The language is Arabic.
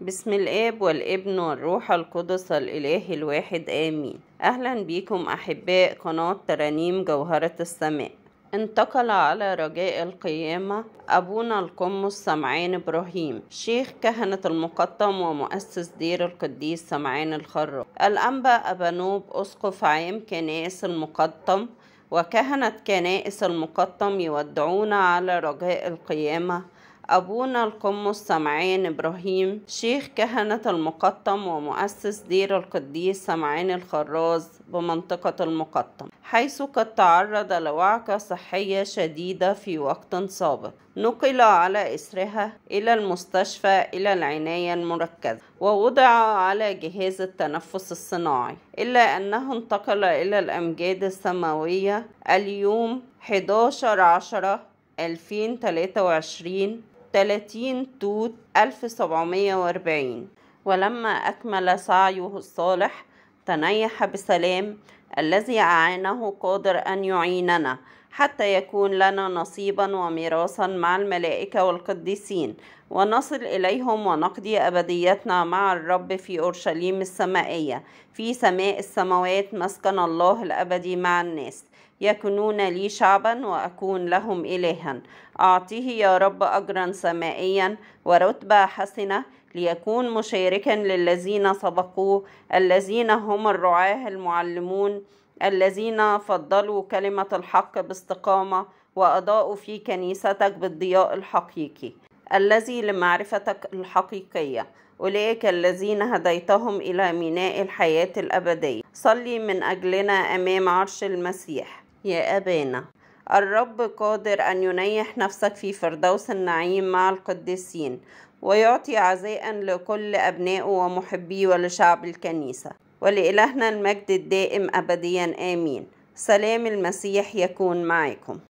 بسم الاب والابن والروح القدس الاله الواحد امين اهلا بكم احباء قناه ترانيم جوهره السماء انتقل على رجاء القيامة أبونا القمص سمعان إبراهيم شيخ كهنة المقطم ومؤسس دير القديس سمعان الخراج الأنبا أبانوب أسقف عام كنائس المقطم وكهنة كنائس المقطم يودعون على رجاء القيامة أبونا القمص سمعان إبراهيم شيخ كهنة المقطم ومؤسس دير القديس سمعان الخراز بمنطقة المقطم حيث قد تعرض لوعكة صحية شديدة في وقت سابق نقل على إسرها إلى المستشفى إلى العناية المركزة ووضع على جهاز التنفس الصناعي إلا أنه انتقل إلى الأمجاد السماوية اليوم 11 10 2023 30 توت 1740 ولما أكمل سعيه الصالح تنيح بسلام الذي أعانه قادر أن يعيننا حتى يكون لنا نصيبا وميراثا مع الملائكة والقديسين ونصل إليهم ونقضي أبديتنا مع الرب في أورشليم السمائية في سماء السماوات مسكن الله الأبدي مع الناس يكونون لي شعبا وأكون لهم إلها أعطيه يا رب أجرا سمائيا ورتبة حسنة ليكون مشاركا للذين سبقوه الذين هم الرعاه المعلمون الذين فضلوا كلمة الحق باستقامة وأضاءوا في كنيستك بالضياء الحقيقي الذي لمعرفتك الحقيقية أولئك الذين هديتهم إلى ميناء الحياة الأبدية صلي من أجلنا أمام عرش المسيح يا أبانا الرب قادر أن ينيح نفسك في فردوس النعيم مع القديسين ويعطي عزاء لكل أبنائه ومحبيه ولشعب الكنيسة ولإلهنا المجد الدائم أبديا آمين سلام المسيح يكون معكم